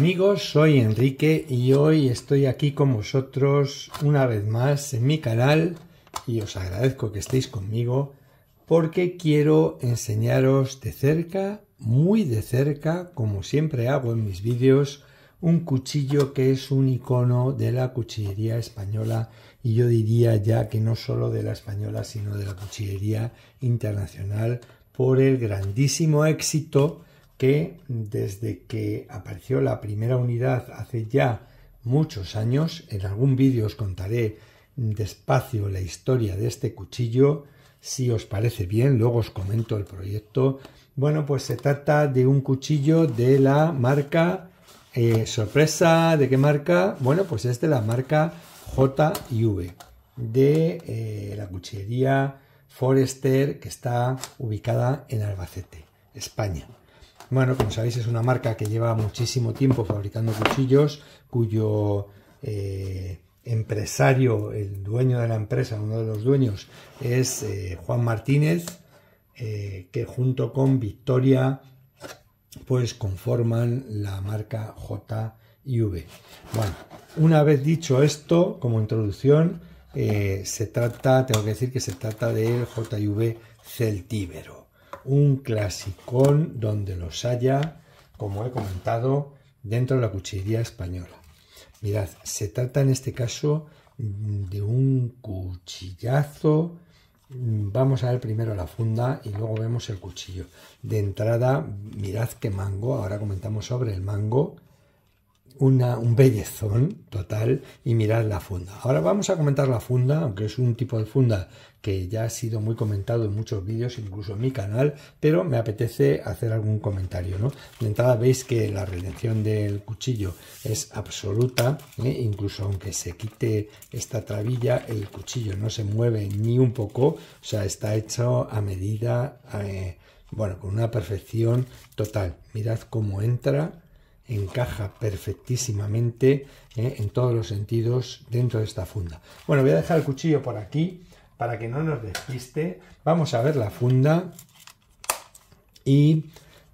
amigos, soy Enrique y hoy estoy aquí con vosotros una vez más en mi canal y os agradezco que estéis conmigo porque quiero enseñaros de cerca, muy de cerca, como siempre hago en mis vídeos, un cuchillo que es un icono de la cuchillería española y yo diría ya que no solo de la española sino de la cuchillería internacional por el grandísimo éxito que desde que apareció la primera unidad hace ya muchos años, en algún vídeo os contaré despacio la historia de este cuchillo, si os parece bien, luego os comento el proyecto. Bueno, pues se trata de un cuchillo de la marca eh, sorpresa, ¿de qué marca? Bueno, pues es de la marca J&V, de eh, la cuchillería Forester que está ubicada en Albacete, España. Bueno, como sabéis, es una marca que lleva muchísimo tiempo fabricando cuchillos, cuyo eh, empresario, el dueño de la empresa, uno de los dueños, es eh, Juan Martínez, eh, que junto con Victoria, pues conforman la marca JV. Bueno, una vez dicho esto, como introducción, se trata, tengo que decir que se trata del JV Celtíbero un clasicón donde los haya, como he comentado, dentro de la cuchillería española. Mirad, se trata en este caso de un cuchillazo. Vamos a ver primero la funda y luego vemos el cuchillo. De entrada, mirad qué mango, ahora comentamos sobre el mango un bellezón total y mirad la funda. Ahora vamos a comentar la funda, aunque es un tipo de funda que ya ha sido muy comentado en muchos vídeos, incluso en mi canal, pero me apetece hacer algún comentario. De entrada veis que la redención del cuchillo es absoluta, ¿eh? incluso aunque se quite esta trabilla, el cuchillo no se mueve ni un poco, o sea, está hecho a medida, eh, bueno, con una perfección total. Mirad cómo entra encaja perfectísimamente ¿eh? en todos los sentidos dentro de esta funda. Bueno, voy a dejar el cuchillo por aquí para que no nos despiste. Vamos a ver la funda y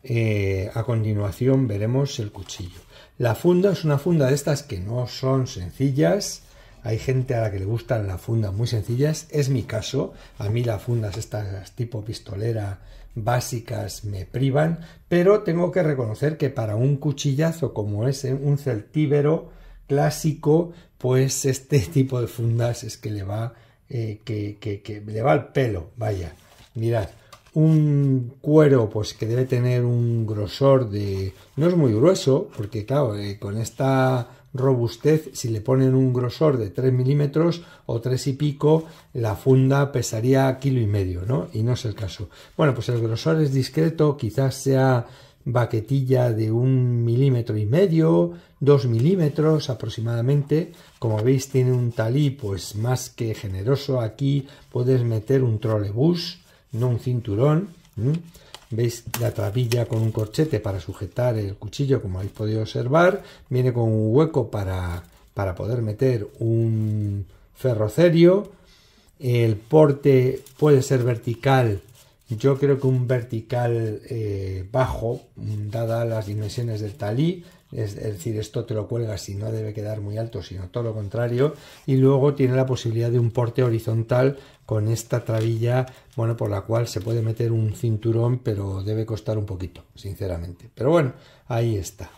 eh, a continuación veremos el cuchillo. La funda es una funda de estas que no son sencillas. Hay gente a la que le gustan las fundas muy sencillas. Es mi caso. A mí las fundas estas tipo pistolera básicas me privan, pero tengo que reconocer que para un cuchillazo como ese, un celtíbero clásico, pues este tipo de fundas es que le va, eh, que, le va al pelo, vaya. Mirad, un cuero pues que debe tener un grosor de... no es muy grueso, porque claro, eh, con esta robustez, si le ponen un grosor de 3 milímetros o 3 y pico, la funda pesaría kilo y medio, ¿no? Y no es el caso. Bueno, pues el grosor es discreto, quizás sea baquetilla de un milímetro y medio, dos milímetros aproximadamente. Como veis tiene un talí pues más que generoso. Aquí puedes meter un trolebús, no un cinturón. Veis la trapilla con un corchete para sujetar el cuchillo, como habéis podido observar. Viene con un hueco para, poder meter un ferrocerio. El porte puede ser vertical. Yo creo que un vertical eh, bajo, dadas las dimensiones del talí, es, decir, esto te lo cuelgas y no debe quedar muy alto, sino todo lo contrario, y luego tiene la posibilidad de un porte horizontal con esta trabilla, bueno, por la cual se puede meter un cinturón, pero debe costar un poquito, sinceramente. Pero bueno, ahí está.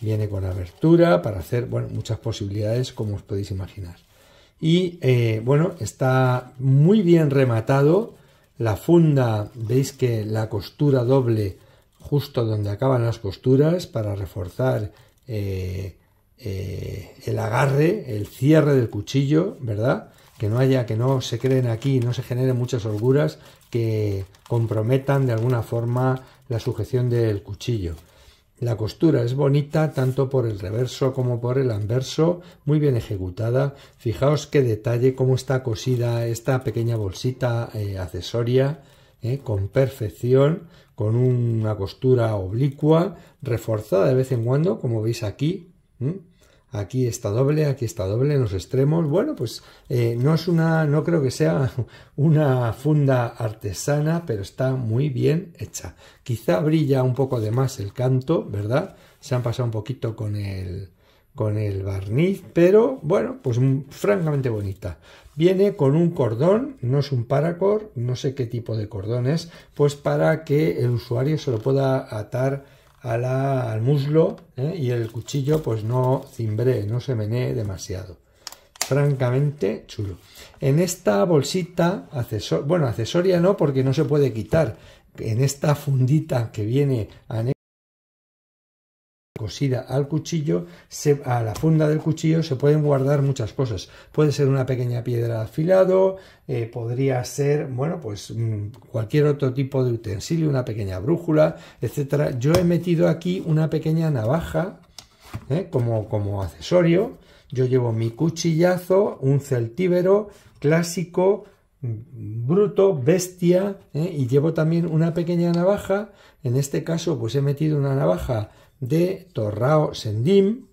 Viene con abertura para hacer, bueno, muchas posibilidades, como os podéis imaginar. Y eh, bueno, está muy bien rematado. La funda, veis que la costura doble justo donde acaban las costuras para reforzar eh, eh, el agarre, el cierre del cuchillo, ¿verdad? Que no haya, que no se creen aquí, no se generen muchas holguras que comprometan de alguna forma la sujeción del cuchillo. La costura es bonita tanto por el reverso como por el anverso, muy bien ejecutada. Fijaos qué detalle, cómo está cosida esta pequeña bolsita eh, accesoria. ¿eh? con perfección, con una costura oblicua, reforzada de vez en cuando, como veis aquí. Aquí está doble, aquí está doble en los extremos. Bueno, pues eh, no es una, no creo que sea una funda artesana, pero está muy bien hecha. Quizá brilla un poco de más el canto, ¿verdad? Se han pasado un poquito con el, con el barniz, pero bueno, pues mm, francamente bonita. Viene con un cordón, no es un paracord, no sé qué tipo de cordón es, pues para que el usuario se lo pueda atar al muslo ¿eh? y el cuchillo pues no cimbre, no se menee demasiado. Francamente chulo. En esta bolsita, accesor bueno, accesoria no, porque no se puede quitar. En esta fundita que viene anexa, cosida al cuchillo, a la funda del cuchillo, se pueden guardar muchas cosas. Puede ser una pequeña piedra de afilado, eh, podría ser, bueno, pues mm, cualquier otro tipo de utensilio, una pequeña brújula, etcétera. Yo he metido aquí una pequeña navaja eh, como, como accesorio. Yo llevo mi cuchillazo, un celtíbero clásico, mm, bruto, bestia, eh, y llevo también una pequeña navaja. En este caso, pues he metido una navaja de Torrao Sendim,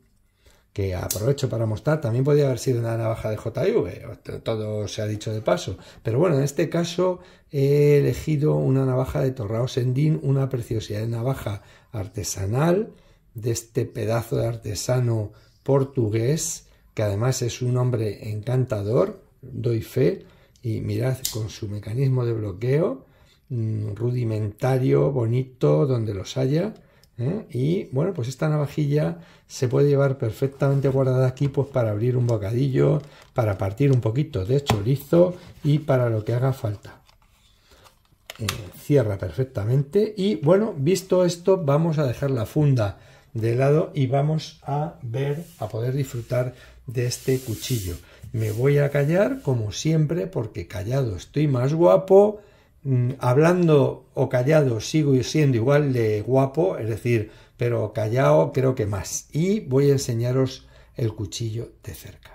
que aprovecho para mostrar, también podría haber sido una navaja de JV, todo se ha dicho de paso, pero bueno, en este caso he elegido una navaja de Torrao Sendim, una preciosidad de navaja artesanal de este pedazo de artesano portugués, que además es un hombre encantador, doy fe, y mirad con su mecanismo de bloqueo, mm, rudimentario, bonito, donde los haya, ¿eh? Y bueno, pues esta navajilla se puede llevar perfectamente guardada aquí pues para abrir un bocadillo, para partir un poquito de chorizo y para lo que haga falta. Eh, cierra perfectamente y bueno, visto esto vamos a dejar la funda de lado y vamos a ver, a poder disfrutar de este cuchillo. Me voy a callar como siempre porque callado estoy más guapo. Mm, hablando o callado sigo siendo igual de guapo, es decir, pero callado creo que más. Y voy a enseñaros el cuchillo de cerca.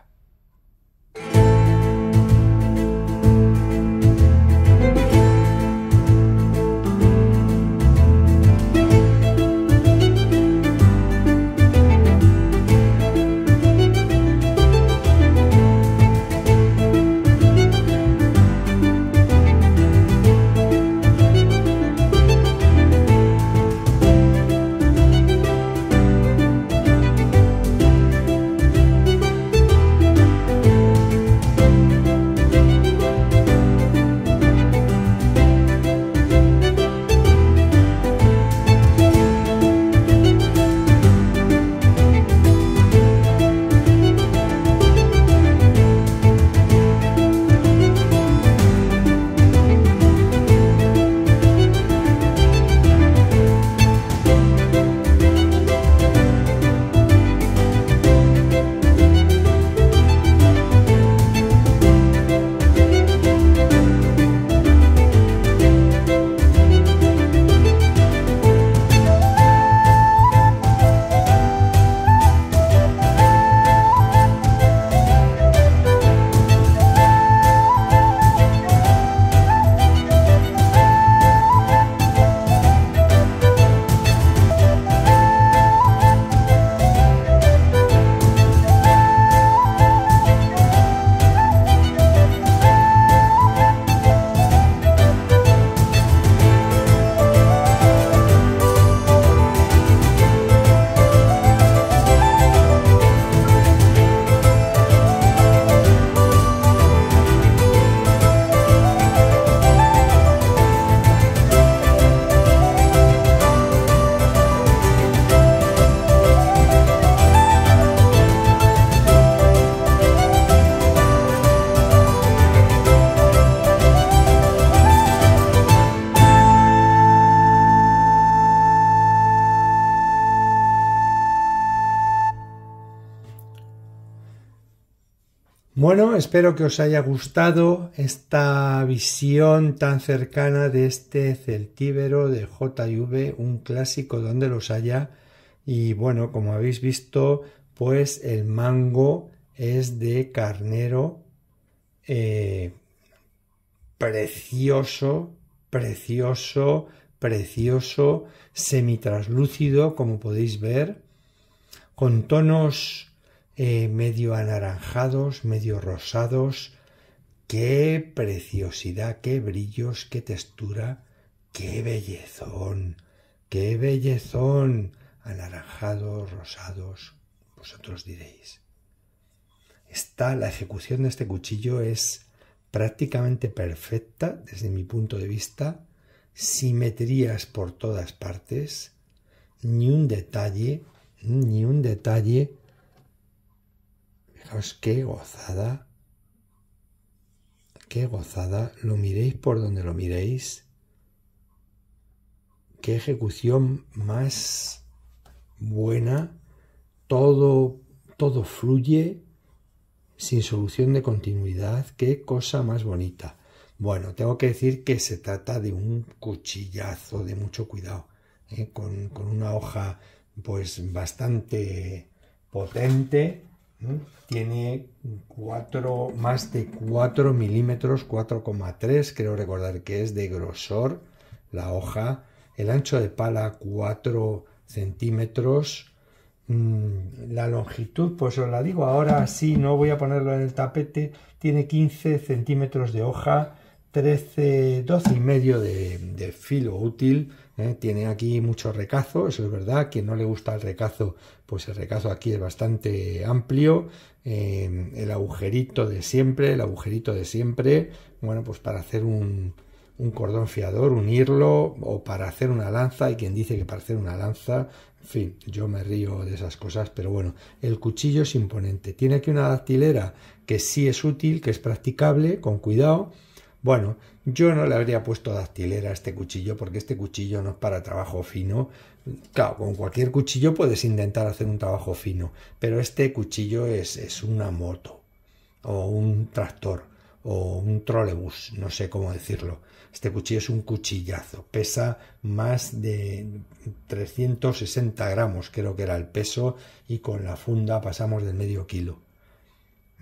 Bueno, espero que os haya gustado esta visión tan cercana de este celtíbero de JV, un clásico donde los haya. Y bueno, como habéis visto, pues el mango es de carnero eh, precioso, precioso, precioso, semitraslúcido, como podéis ver, con tonos eh, medio anaranjados, medio rosados. ¡Qué preciosidad, qué brillos, qué textura, qué bellezón! ¡Qué bellezón! Anaranjados, rosados, vosotros diréis. Está. la ejecución de este cuchillo es prácticamente perfecta desde mi punto de vista, simetrías por todas partes, ni un detalle, ni un detalle qué gozada, qué gozada, lo miréis por donde lo miréis, qué ejecución más buena, todo, todo fluye sin solución de continuidad, qué cosa más bonita. Bueno, tengo que decir que se trata de un cuchillazo de mucho cuidado, ¿eh? con, con, una hoja pues bastante potente tiene más de 4 milímetros, 4,3 creo recordar que es de grosor la hoja, el ancho de pala 4 centímetros, mm, la longitud, pues os la digo ahora así, no voy a ponerlo en el tapete, tiene 15 centímetros de hoja 13, 12 y medio de, filo útil. ¿eh? Tiene aquí mucho recazo, eso es verdad. Quien no le gusta el recazo, pues el recazo aquí es bastante amplio. Eh, el agujerito de siempre, el agujerito de siempre. Bueno, pues para hacer un, un cordón fiador, unirlo, o para hacer una lanza. Hay quien dice que para hacer una lanza, en fin, yo me río de esas cosas, pero bueno, el cuchillo es imponente. Tiene aquí una dactilera que sí es útil, que es practicable, con cuidado bueno, yo no le habría puesto dactilera a este cuchillo porque este cuchillo no es para trabajo fino. Claro, con cualquier cuchillo puedes intentar hacer un trabajo fino, pero este cuchillo es, es una moto o un tractor o un trolebús, no sé cómo decirlo. Este cuchillo es un cuchillazo, pesa más de 360 gramos, creo que era el peso, y con la funda pasamos del medio kilo.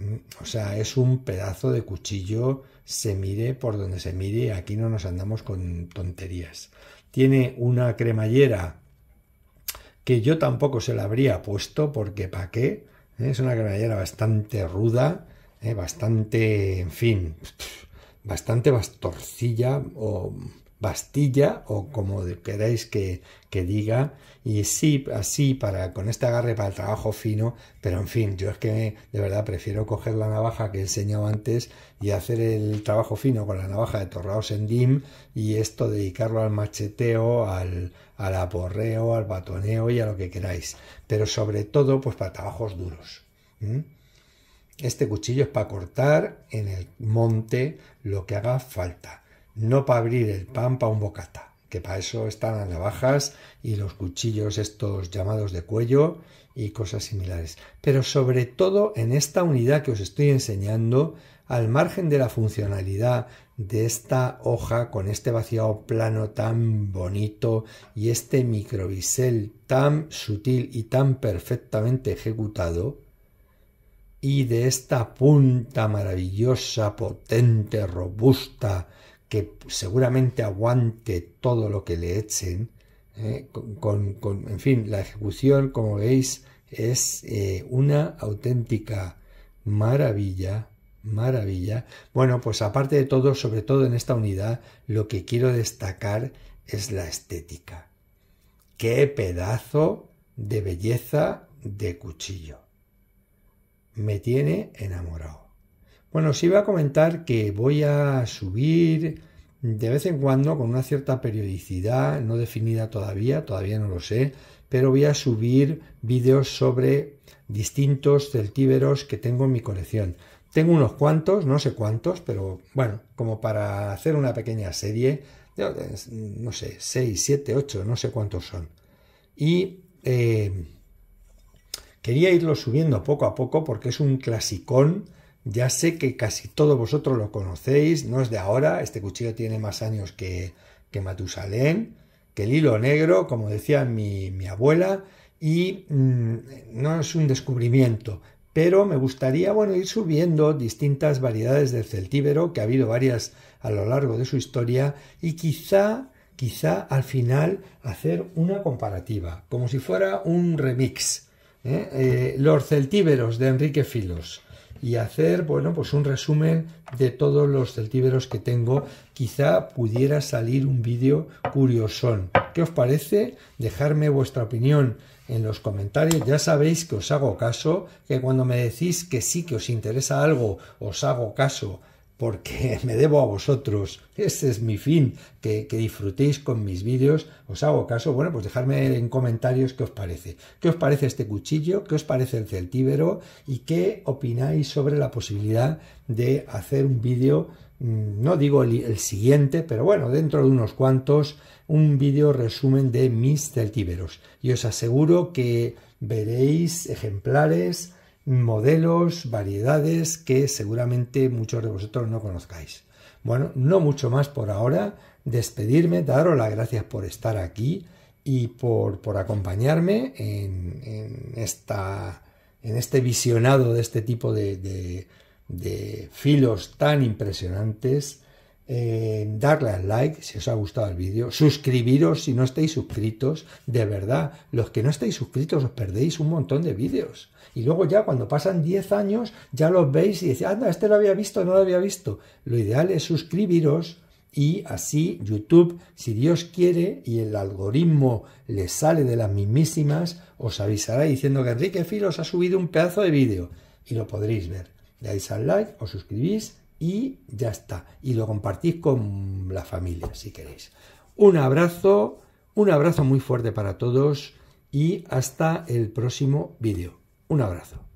Mm, o sea, es un pedazo de cuchillo, se mire por donde se mire, aquí no nos andamos con tonterías. Tiene una cremallera que yo tampoco se la habría puesto porque ¿para qué? ¿Eh? Es una cremallera bastante ruda, ¿eh? bastante, en fin, bastante bastorcilla o Bastilla o como queráis que, diga y sí, así para con este agarre para el trabajo fino, pero en fin, yo es que de verdad prefiero coger la navaja que he enseñado antes y hacer el trabajo fino con la navaja de Torraos en DIM y esto dedicarlo al macheteo, al, aporreo, al batoneo y a lo que queráis, pero sobre todo pues para trabajos duros. Este cuchillo es para cortar en el monte lo que haga falta no para abrir el pan para un bocata, que para eso están las navajas y los cuchillos estos llamados de cuello y cosas similares. Pero sobre todo en esta unidad que os estoy enseñando, al margen de la funcionalidad de esta hoja con este vaciado plano tan bonito y este microbisel tan sutil y tan perfectamente ejecutado, y de esta punta maravillosa, potente, robusta, que seguramente aguante todo lo que le echen. ¿eh? con, en fin, la ejecución, como veis, es eh, una auténtica maravilla, maravilla. Bueno, pues aparte de todo, sobre todo en esta unidad, lo que quiero destacar es la estética. Qué pedazo de belleza de cuchillo. Me tiene enamorado. Bueno, os iba a comentar que voy a subir de vez en cuando con una cierta periodicidad, no definida todavía, todavía no lo sé, pero voy a subir vídeos sobre distintos celtíberos que tengo en mi colección. Tengo unos cuantos, no sé cuántos, pero bueno, como para hacer una pequeña serie, no sé, 6, 7, 8, no sé cuántos son. Y eh, quería irlo subiendo poco a poco porque es un clasicón ya sé que casi todos vosotros lo conocéis, no es de ahora, este cuchillo tiene más años que, que Matusalén, que el hilo negro, como decía mi, mi abuela, y mm, no es un descubrimiento, pero me gustaría bueno, ir subiendo distintas variedades del celtíbero, que ha habido varias a lo largo de su historia, y quizá, quizá al final hacer una comparativa, como si fuera un remix. ¿eh? Eh, los celtíberos de Enrique Filos y hacer, bueno, pues un resumen de todos los celtíberos que tengo. Quizá pudiera salir un vídeo curiosón. ¿Qué os parece? Dejarme vuestra opinión en los comentarios. Ya sabéis que os hago caso, que cuando me decís que sí que os interesa algo, os hago caso porque me debo a vosotros. Ese es mi fin, que, disfrutéis con mis vídeos. Os hago caso, bueno, pues dejadme en comentarios qué os parece. ¿Qué os parece este cuchillo? ¿Qué os parece el celtíbero? ¿Y qué opináis sobre la posibilidad de hacer un vídeo, mm, no digo el, el siguiente, pero bueno, dentro de unos cuantos, un vídeo resumen de mis celtíberos? Y os aseguro que veréis ejemplares modelos, variedades que seguramente muchos de vosotros no conozcáis. Bueno, no mucho más por ahora. Despedirme, daros las gracias por estar aquí y por, por acompañarme en, en, esta, en este visionado de este tipo de, de filos tan impresionantes eh, darle al like si os ha gustado el vídeo, suscribiros si no estáis suscritos, de verdad, los que no estáis suscritos os perdéis un montón de vídeos. Y luego ya cuando pasan 10 años ya los veis y decís, anda, este lo había visto, no lo había visto. Lo ideal es suscribiros y así YouTube, si Dios quiere y el algoritmo le sale de las mismísimas, os avisará diciendo que Enrique Filos ha subido un pedazo de vídeo y lo podréis ver. Le al like, os suscribís y ya está. Y lo compartís con la familia si queréis. Un abrazo, un abrazo muy fuerte para todos y hasta el próximo vídeo. Un abrazo.